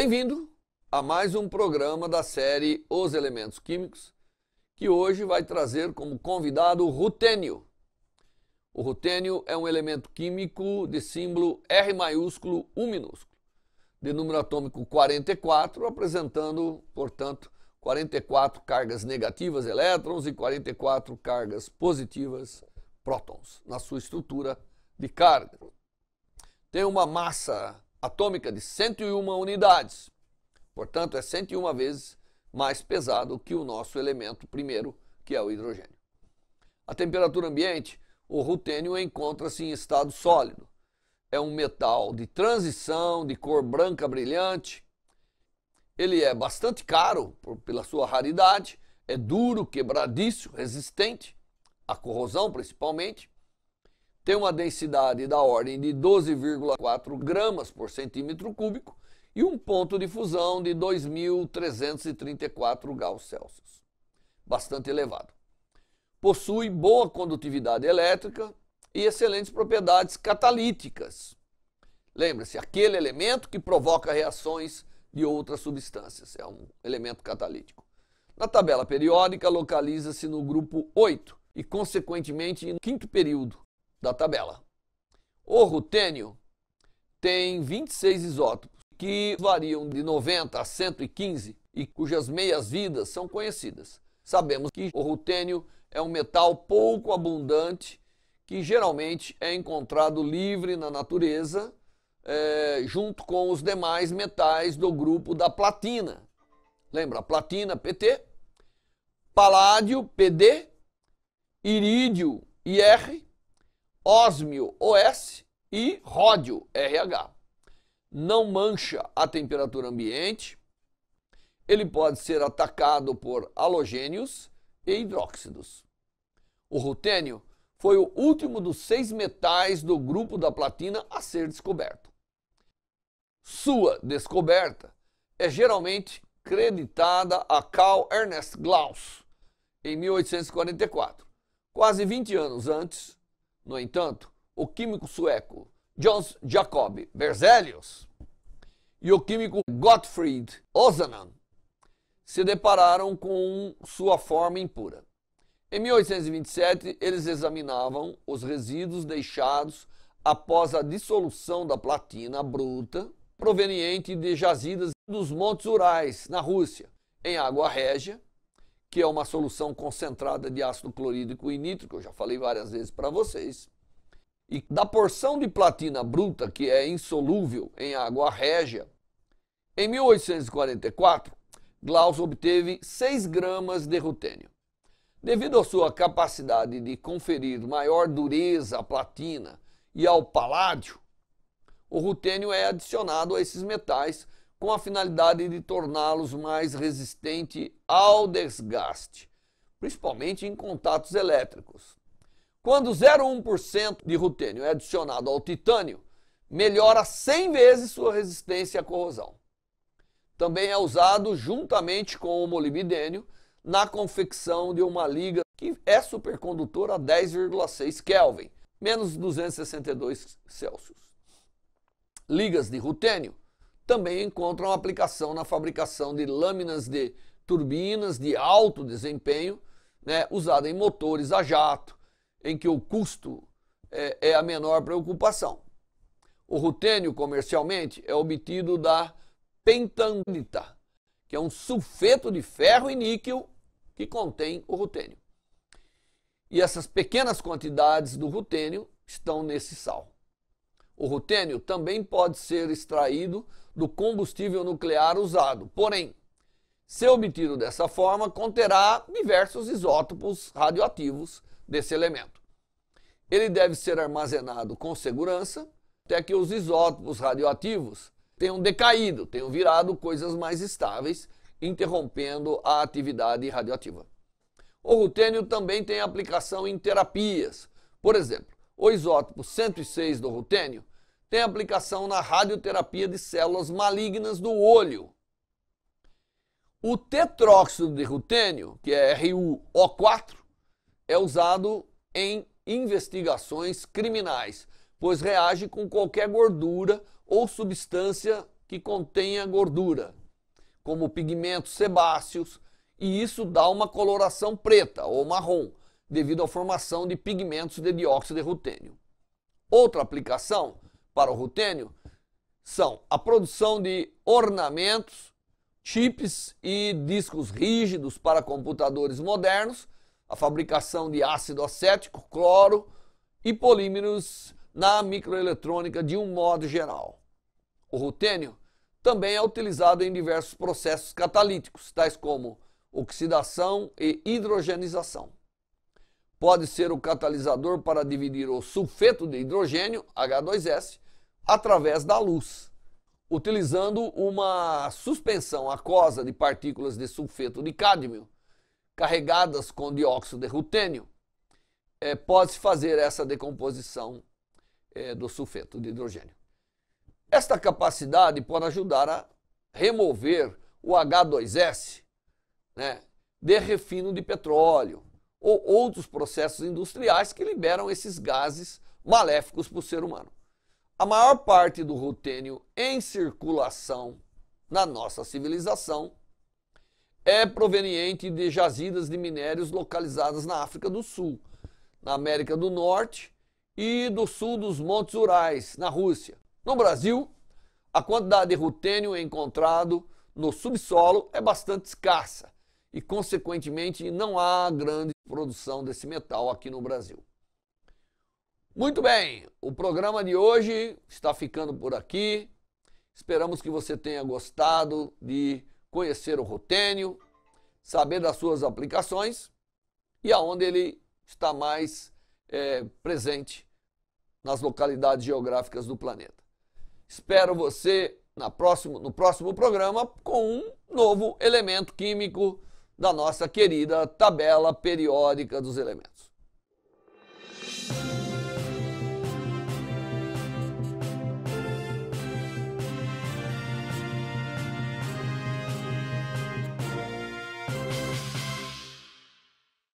Bem-vindo a mais um programa da série Os Elementos Químicos, que hoje vai trazer como convidado o rutênio. O rutênio é um elemento químico de símbolo R maiúsculo U minúsculo, de número atômico 44, apresentando, portanto, 44 cargas negativas elétrons e 44 cargas positivas prótons na sua estrutura de carga. Tem uma massa atômica de 101 unidades. Portanto, é 101 vezes mais pesado que o nosso elemento primeiro, que é o hidrogênio. A temperatura ambiente, o rutênio encontra-se em estado sólido. É um metal de transição, de cor branca brilhante. Ele é bastante caro por, pela sua raridade, é duro, quebradiço, resistente à corrosão principalmente tem uma densidade da ordem de 12,4 gramas por centímetro cúbico e um ponto de fusão de 2.334 graus Celsius, bastante elevado. Possui boa condutividade elétrica e excelentes propriedades catalíticas. Lembre-se, aquele elemento que provoca reações de outras substâncias, é um elemento catalítico. Na tabela periódica, localiza-se no grupo 8 e, consequentemente, no quinto período, da tabela. O rutênio tem 26 isótopos, que variam de 90 a 115 e cujas meias-vidas são conhecidas. Sabemos que o rutênio é um metal pouco abundante que geralmente é encontrado livre na natureza, é, junto com os demais metais do grupo da platina. Lembra? Platina, PT, paládio, PD, irídio, IR, ósmio, OS, e ródio, RH. Não mancha a temperatura ambiente. Ele pode ser atacado por halogênios e hidróxidos. O rutênio foi o último dos seis metais do grupo da platina a ser descoberto. Sua descoberta é geralmente creditada a Carl Ernest Glauß em 1844, quase 20 anos antes no entanto, o químico sueco Jons Jacob Berzelius e o químico Gottfried Ozanan se depararam com sua forma impura. Em 1827, eles examinavam os resíduos deixados após a dissolução da platina bruta proveniente de jazidas dos Montes Urais, na Rússia, em água régia, que é uma solução concentrada de ácido clorídrico e nítrico, eu já falei várias vezes para vocês. E da porção de platina bruta, que é insolúvel em água régia, em 1844, Glaucio obteve 6 gramas de rutênio. Devido à sua capacidade de conferir maior dureza à platina e ao paládio, o rutênio é adicionado a esses metais com a finalidade de torná-los mais resistentes ao desgaste, principalmente em contatos elétricos. Quando 0,1% de rutênio é adicionado ao titânio, melhora 100 vezes sua resistência à corrosão. Também é usado juntamente com o molibdênio na confecção de uma liga que é supercondutora a 10,6 Kelvin, menos 262 Celsius. Ligas de rutênio também encontram aplicação na fabricação de lâminas de turbinas de alto desempenho, né, usada em motores a jato, em que o custo é, é a menor preocupação. O rutênio, comercialmente, é obtido da pentanita, que é um sulfeto de ferro e níquel que contém o rutênio. E essas pequenas quantidades do rutênio estão nesse sal. O rutênio também pode ser extraído do combustível nuclear usado, porém, se obtido dessa forma, conterá diversos isótopos radioativos desse elemento. Ele deve ser armazenado com segurança até que os isótopos radioativos tenham decaído, tenham virado coisas mais estáveis, interrompendo a atividade radioativa. O rutênio também tem aplicação em terapias. Por exemplo, o isótopo 106 do rutênio, tem aplicação na radioterapia de células malignas do olho. O tetróxido de rutênio, que é RuO4, é usado em investigações criminais, pois reage com qualquer gordura ou substância que contenha gordura, como pigmentos sebáceos, e isso dá uma coloração preta ou marrom, devido à formação de pigmentos de dióxido de rutênio. Outra aplicação para o rutênio são a produção de ornamentos, chips e discos rígidos para computadores modernos, a fabricação de ácido acético, cloro e polímeros na microeletrônica de um modo geral. O rutênio também é utilizado em diversos processos catalíticos, tais como oxidação e hidrogenização pode ser o catalisador para dividir o sulfeto de hidrogênio, H2S, através da luz, utilizando uma suspensão aquosa de partículas de sulfeto de cádmio carregadas com dióxido de rutênio. É, Pode-se fazer essa decomposição é, do sulfeto de hidrogênio. Esta capacidade pode ajudar a remover o H2S né, de refino de petróleo, ou outros processos industriais que liberam esses gases maléficos para o ser humano. A maior parte do rutênio em circulação na nossa civilização é proveniente de jazidas de minérios localizadas na África do Sul, na América do Norte e do sul dos Montes Urais, na Rússia. No Brasil, a quantidade de rutênio encontrado no subsolo é bastante escassa e, consequentemente, não há grande produção desse metal aqui no Brasil. Muito bem, o programa de hoje está ficando por aqui. Esperamos que você tenha gostado de conhecer o rotênio, saber das suas aplicações e aonde ele está mais é, presente nas localidades geográficas do planeta. Espero você na próximo, no próximo programa com um novo elemento químico da nossa querida tabela periódica dos elementos.